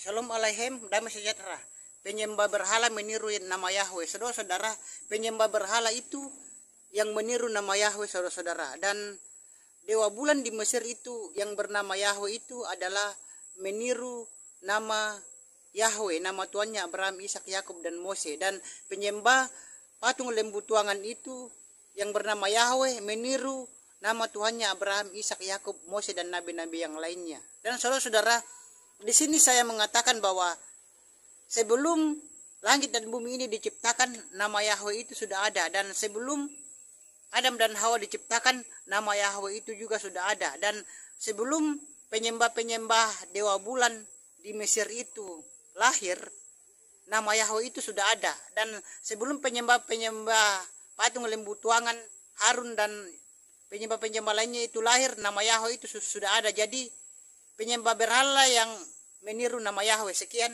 Shalom alaihim, damai sejahtera. Penyembah berhala meniru nama Yahweh. Saudara-saudara, penyembah berhala itu yang meniru nama Yahweh, saudara-saudara. Dan dewa bulan di Mesir itu yang bernama Yahweh itu adalah meniru nama Yahweh, nama tuannya Abraham, Ishak, Yakub dan Mose. Dan penyembah patung lembu tuangan itu yang bernama Yahweh meniru nama Tuannya Abraham, Ishak, Yakub, Mose dan nabi-nabi yang lainnya. Dan saudara-saudara, di sini saya mengatakan bahwa sebelum langit dan bumi ini diciptakan nama Yahweh itu sudah ada dan sebelum Adam dan Hawa diciptakan nama Yahweh itu juga sudah ada dan sebelum penyembah-penyembah dewa bulan di Mesir itu lahir nama Yahweh itu sudah ada dan sebelum penyembah-penyembah patung lembu tuangan Harun dan penyembah-penyembah lainnya itu lahir nama Yahweh itu sudah ada jadi penyembah berhala yang meniru nama Yahweh. Sekian.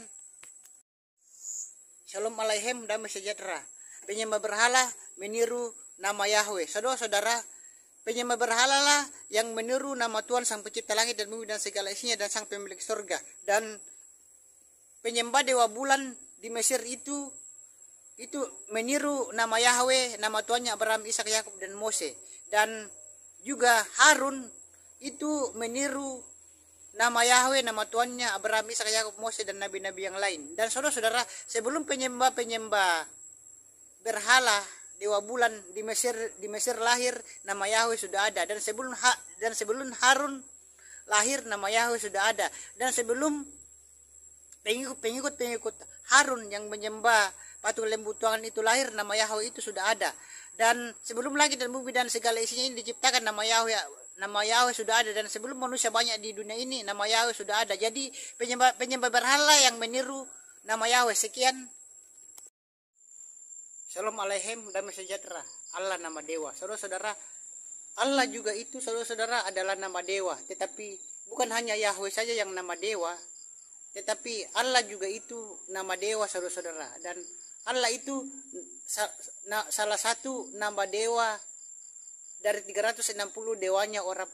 Shalom dan damai sejahtera. Penyembah berhala meniru nama Yahweh. Saudara-saudara, penyembah berhala lah yang meniru nama Tuhan Sang Pencipta Langit dan Bumi dan segala isinya dan Sang Pemilik Surga. Dan penyembah Dewa Bulan di Mesir itu itu meniru nama Yahweh, nama Tuhannya Abraham, Ishak, Yakub dan Mose. Dan juga Harun itu meniru nama Yahweh, nama Tuannya Abraham, Isa, Yakub, Moses dan nabi-nabi yang lain. Dan saudara-saudara, sebelum penyembah-penyembah berhala dewa bulan di Mesir di Mesir lahir nama Yahweh sudah ada dan sebelum ha, dan sebelum Harun lahir nama Yahweh sudah ada dan sebelum pengikut pengikut Harun yang menyembah patung lembu tuangan itu lahir nama Yahweh itu sudah ada dan sebelum lagi dan bumi dan segala isinya ini diciptakan nama Yahweh nama Yahweh sudah ada dan sebelum manusia banyak di dunia ini nama Yahweh sudah ada jadi penyembah penyembah berhala yang meniru nama Yahweh sekian Shalom alaihim damai sejahtera Allah nama dewa saudara-saudara Allah juga itu saudara-saudara adalah nama dewa tetapi bukan hanya Yahweh saja yang nama dewa tetapi Allah juga itu nama dewa saudara-saudara dan Allah itu salah satu nama dewa dari 360 dewanya orang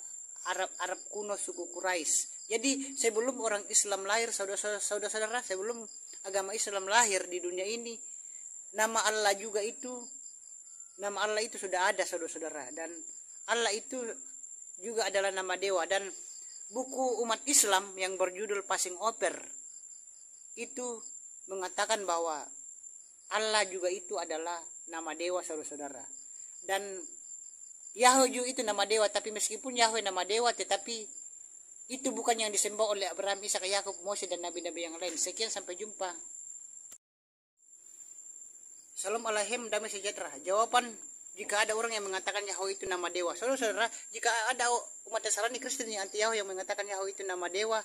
Arab Arab kuno suku Quraisy. Jadi sebelum orang Islam lahir, saudara-saudara, sebelum agama Islam lahir di dunia ini, nama Allah juga itu nama Allah itu sudah ada saudara-saudara dan Allah itu juga adalah nama dewa dan buku umat Islam yang berjudul Passing Over itu mengatakan bahwa Allah juga itu adalah nama dewa saudara-saudara dan Yahweh itu nama dewa, tapi meskipun Yahweh nama dewa, tetapi itu bukan yang disembah oleh Abraham, Ishak, Yakub, Mose dan nabi-nabi yang lain. Sekian sampai jumpa. Salam alaikum damai sejahtera. Jawaban jika ada orang yang mengatakan Yahweh itu nama dewa. Saudara-saudara, jika ada umat Nasrani Kristen yang anti Yahweh yang mengatakan Yahweh itu nama dewa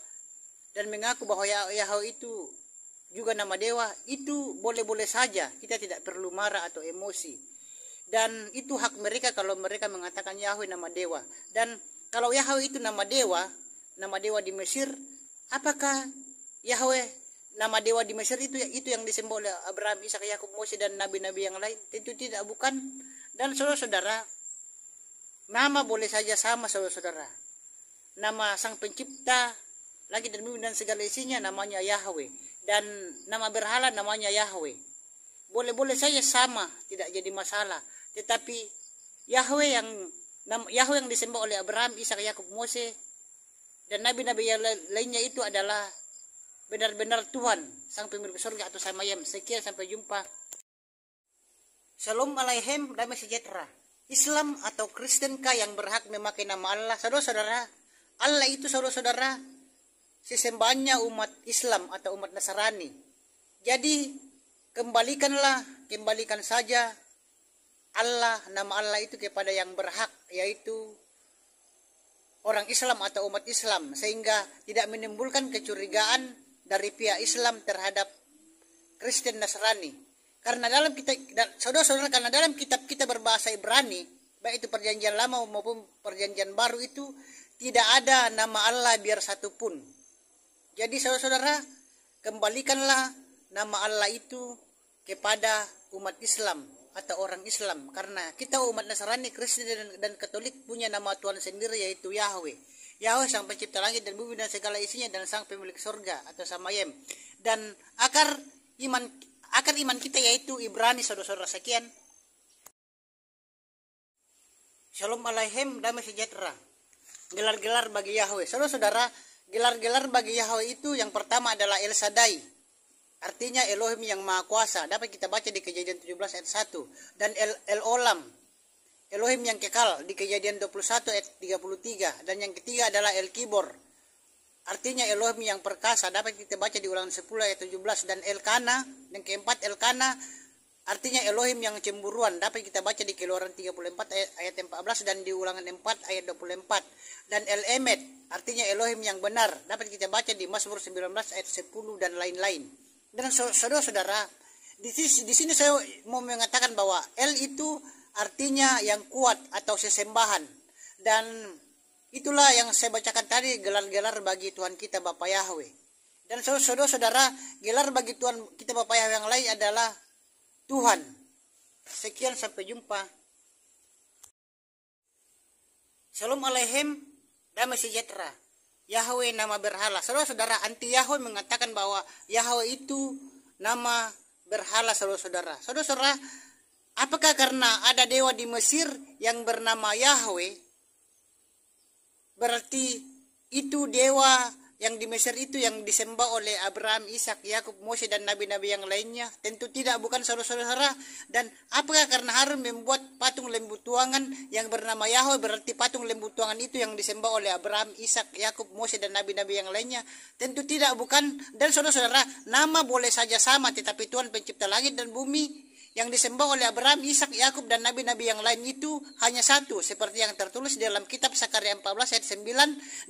dan mengaku bahwa Yahweh itu juga nama dewa, itu boleh-boleh saja. Kita tidak perlu marah atau emosi dan itu hak mereka kalau mereka mengatakan Yahweh nama dewa dan kalau Yahweh itu nama dewa nama dewa di Mesir apakah Yahweh nama dewa di Mesir itu itu yang disembah oleh Abraham, Ishak, Yakub, Musa dan nabi-nabi yang lain tentu tidak bukan dan saudara-saudara nama boleh saja sama saudara-saudara nama sang pencipta lagi dan bumi dan segala isinya namanya Yahweh dan nama berhala namanya Yahweh boleh-boleh saja sama tidak jadi masalah tetapi Yahweh yang Yahweh yang disembah oleh Abraham, Ishak, Yakub, Mose dan nabi-nabi yang lainnya itu adalah benar-benar Tuhan, sang pemilik surga atau Samayam. Sekian sampai jumpa. Shalom alaihem, damai sejahtera. Islam atau Kristenkah yang berhak memakai nama Allah? Saudara-saudara, Allah itu saudara-saudara sesembahannya umat Islam atau umat Nasrani. Jadi kembalikanlah, kembalikan saja Allah nama Allah itu kepada yang berhak yaitu orang Islam atau umat Islam sehingga tidak menimbulkan kecurigaan dari pihak Islam terhadap Kristen Nasrani karena dalam kita saudara-saudara karena dalam kitab kita berbahasa Ibrani baik itu perjanjian lama maupun perjanjian baru itu tidak ada nama Allah biar satu pun jadi saudara-saudara kembalikanlah nama Allah itu kepada umat Islam atau orang Islam karena kita umat Nasrani, Kristen dan, Katolik punya nama Tuhan sendiri yaitu Yahweh. Yahweh sang pencipta langit dan bumi dan segala isinya dan sang pemilik surga atau Samayem. Dan akar iman akar iman kita yaitu Ibrani saudara-saudara sekian. Shalom alaihim damai sejahtera. Gelar-gelar bagi Yahweh. Saudara-saudara, gelar-gelar bagi Yahweh itu yang pertama adalah El sadai Artinya Elohim yang maha kuasa. Dapat kita baca di kejadian 17 ayat 1. Dan El, El Olam. Elohim yang kekal di kejadian 21 ayat 33. Dan yang ketiga adalah El Kibor. Artinya Elohim yang perkasa. Dapat kita baca di ulangan 10 ayat 17. Dan El Kana. Yang keempat El Kana. Artinya Elohim yang cemburuan dapat kita baca di Keluaran 34 ayat, ayat 14 dan di Ulangan 4 ayat 24 dan El Emet artinya Elohim yang benar dapat kita baca di Mazmur 19 ayat 10 dan lain-lain. Dan saudara-saudara di, di sini saya mau mengatakan bahwa L itu artinya yang kuat atau sesembahan dan itulah yang saya bacakan tadi gelar-gelar bagi Tuhan kita Bapa Yahweh dan saudara-saudara gelar bagi Tuhan kita Bapa Yahweh yang lain adalah Tuhan sekian sampai jumpa Shalom Alehem damai sejahtera Yahweh nama berhala. Saudara-saudara, anti Yahweh mengatakan bahwa Yahweh itu nama berhala saudara-saudara. Saudara-saudara, apakah karena ada dewa di Mesir yang bernama Yahweh berarti itu dewa yang di Mesir itu yang disembah oleh Abraham, Ishak, Yakub, Musa dan nabi-nabi yang lainnya? Tentu tidak, bukan saudara-saudara. Dan apakah karena Harun membuat patung lembu tuangan yang bernama Yahweh berarti patung lembu tuangan itu yang disembah oleh Abraham, Ishak, Yakub, Musa dan nabi-nabi yang lainnya? Tentu tidak, bukan. Dan saudara-saudara, nama boleh saja sama tetapi Tuhan pencipta langit dan bumi yang disembah oleh Abraham, Ishak, Yakub dan nabi-nabi yang lain itu hanya satu, seperti yang tertulis dalam kitab Sakaria 14 ayat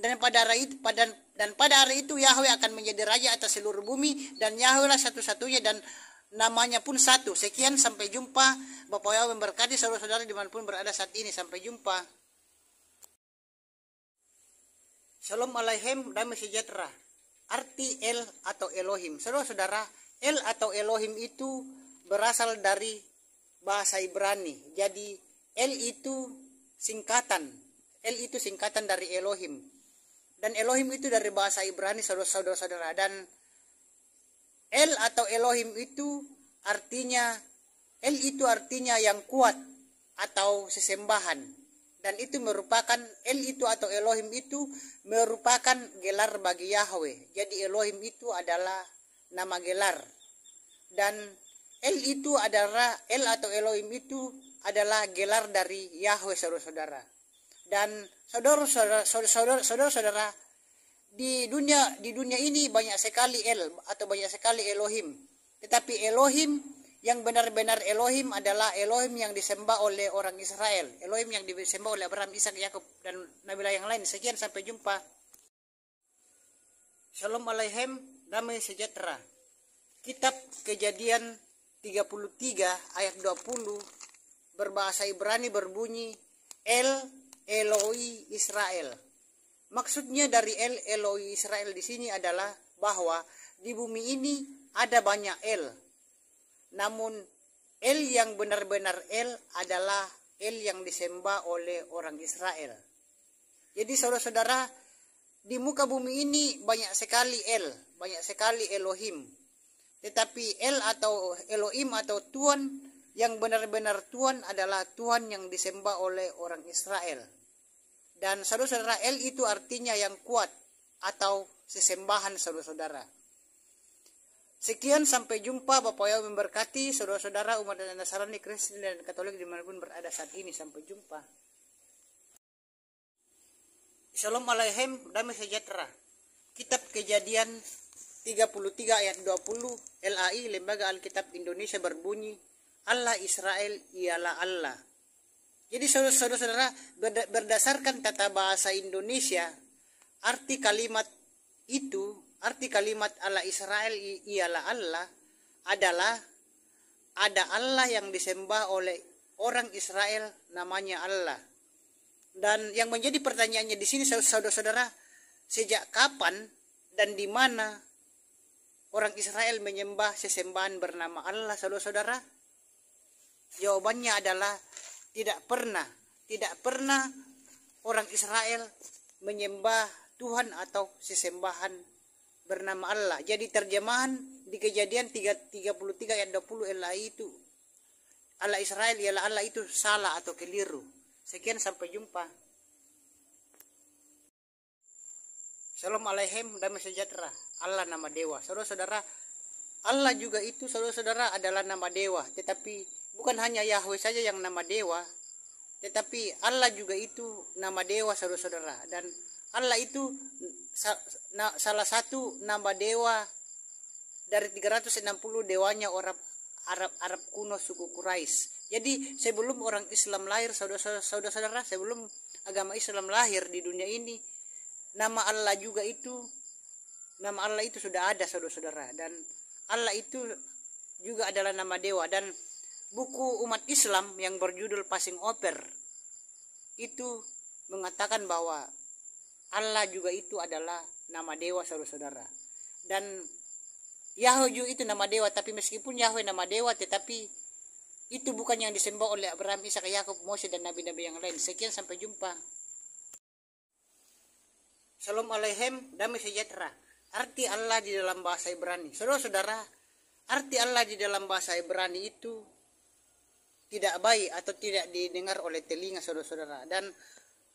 9 dan pada hari itu, pada, dan pada hari itu Yahweh akan menjadi raja atas seluruh bumi dan Yahweh lah satu-satunya dan namanya pun satu. Sekian sampai jumpa. Bapak Yahweh memberkati saudara-saudara dimanapun berada saat ini. Sampai jumpa. Shalom Alaihim, damai sejahtera. Arti El atau Elohim. Saudara-saudara, El atau Elohim itu berasal dari bahasa Ibrani. Jadi El itu singkatan. El itu singkatan dari Elohim. Dan Elohim itu dari bahasa Ibrani saudara-saudara dan El atau Elohim itu artinya El itu artinya yang kuat atau sesembahan dan itu merupakan El itu atau Elohim itu merupakan gelar bagi Yahweh. Jadi Elohim itu adalah nama gelar dan El itu adalah El atau Elohim itu adalah gelar dari Yahweh saudara-saudara. Dan saudara-saudara di dunia di dunia ini banyak sekali El atau banyak sekali Elohim. Tetapi Elohim yang benar-benar Elohim adalah Elohim yang disembah oleh orang Israel. Elohim yang disembah oleh Abraham, Ishak, Yakub dan nabi yang lain. Sekian sampai jumpa. Shalom alaihem, damai sejahtera. Kitab Kejadian 33 ayat 20 berbahasa Ibrani berbunyi El Eloi Israel. Maksudnya dari El Eloi Israel di sini adalah bahwa di bumi ini ada banyak El. Namun El yang benar-benar El adalah El yang disembah oleh orang Israel. Jadi saudara-saudara, di muka bumi ini banyak sekali El, banyak sekali Elohim, tetapi El atau Elohim atau Tuhan yang benar-benar Tuhan adalah Tuhan yang disembah oleh orang Israel. Dan saudara-saudara El itu artinya yang kuat atau sesembahan saudara-saudara. Sekian sampai jumpa Bapak Yau memberkati saudara-saudara umat dan Nasrani Kristen dan Katolik dimanapun berada saat ini sampai jumpa. Shalom Aleichem, damai sejahtera. Kitab Kejadian 33 ayat 20 LAI Lembaga Alkitab Indonesia berbunyi Allah Israel ialah Allah. Jadi saudara-saudara berdasarkan tata bahasa Indonesia arti kalimat itu arti kalimat Allah Israel ialah Allah adalah ada Allah yang disembah oleh orang Israel namanya Allah. Dan yang menjadi pertanyaannya di sini saudara-saudara sejak kapan dan di mana orang Israel menyembah sesembahan bernama Allah saudara-saudara? Jawabannya adalah tidak pernah. Tidak pernah orang Israel menyembah Tuhan atau sesembahan bernama Allah. Jadi terjemahan di kejadian 33 ayat 20 Allah itu Allah Israel ialah Allah itu salah atau keliru. Sekian sampai jumpa. Shalom aleichem, damai sejahtera. Allah nama dewa. Saudara-saudara, Allah juga itu saudara-saudara adalah nama dewa, tetapi bukan hanya Yahweh saja yang nama dewa, tetapi Allah juga itu nama dewa saudara-saudara dan Allah itu salah satu nama dewa dari 360 dewanya orang Arab Arab kuno suku Quraisy. Jadi sebelum orang Islam lahir saudara-saudara sebelum agama Islam lahir di dunia ini nama Allah juga itu nama Allah itu sudah ada saudara-saudara dan Allah itu juga adalah nama dewa dan buku umat Islam yang berjudul Passing Over itu mengatakan bahwa Allah juga itu adalah nama dewa saudara-saudara dan Yahweh itu nama dewa tapi meskipun Yahweh nama dewa tetapi itu bukan yang disembah oleh Abraham, Isa Yakub, Mose dan nabi-nabi yang lain. Sekian sampai jumpa. Salam alaikum, damai sejahtera arti Allah di dalam bahasa Ibrani. Saudara-saudara, arti Allah di dalam bahasa Ibrani itu tidak baik atau tidak didengar oleh telinga saudara-saudara. Dan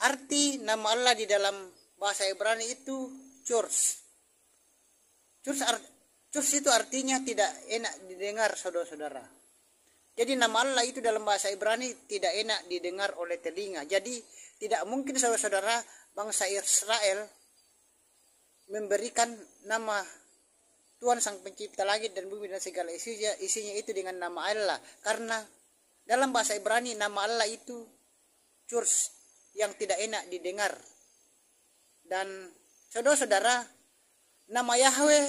arti nama Allah di dalam bahasa Ibrani itu curs. Curs, art, curs itu artinya tidak enak didengar saudara-saudara. Jadi nama Allah itu dalam bahasa Ibrani tidak enak didengar oleh telinga. Jadi tidak mungkin saudara-saudara bangsa Israel memberikan nama Tuhan Sang Pencipta langit dan bumi dan segala isinya, isinya itu dengan nama Allah. Karena dalam bahasa Ibrani nama Allah itu curse yang tidak enak didengar. Dan saudara-saudara, nama Yahweh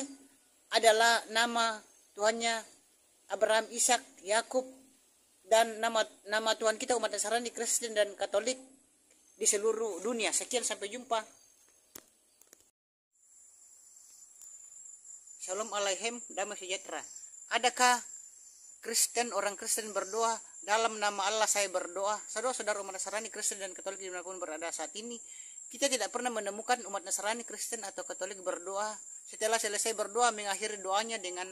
adalah nama Tuhannya Abraham, Ishak, Yakub dan nama nama Tuhan kita umat Nasrani, Kristen dan Katolik di seluruh dunia. Sekian sampai jumpa. Shalom Alaihim, damai sejahtera. Adakah Kristen, orang Kristen berdoa dalam nama Allah saya berdoa. Saudara-saudara umat Nasrani, Kristen dan Katolik dimanapun berada saat ini, kita tidak pernah menemukan umat Nasrani, Kristen atau Katolik berdoa setelah selesai berdoa mengakhiri doanya dengan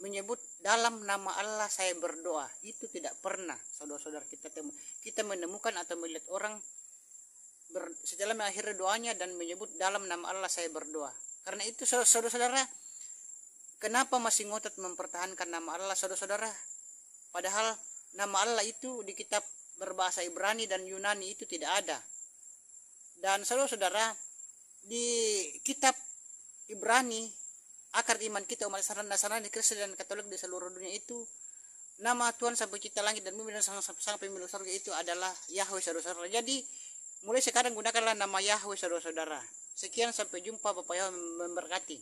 menyebut dalam nama Allah saya berdoa itu tidak pernah saudara-saudara kita temu kita menemukan atau melihat orang setelah mengakhiri doanya dan menyebut dalam nama Allah saya berdoa karena itu saudara-saudara, kenapa masih ngotot mempertahankan nama Allah saudara-saudara? Padahal nama Allah itu di kitab berbahasa Ibrani dan Yunani itu tidak ada. Dan saudara-saudara, di kitab Ibrani, akar iman kita umat Nasrani, Kristen dan Katolik di seluruh dunia itu nama Tuhan sampai kita langit dan bumi dan sang, sang pemilik surga itu adalah Yahweh saudara-saudara. Jadi mulai sekarang gunakanlah nama Yahweh saudara-saudara. Sekian sampai jumpa Bapak Yohan memberkati.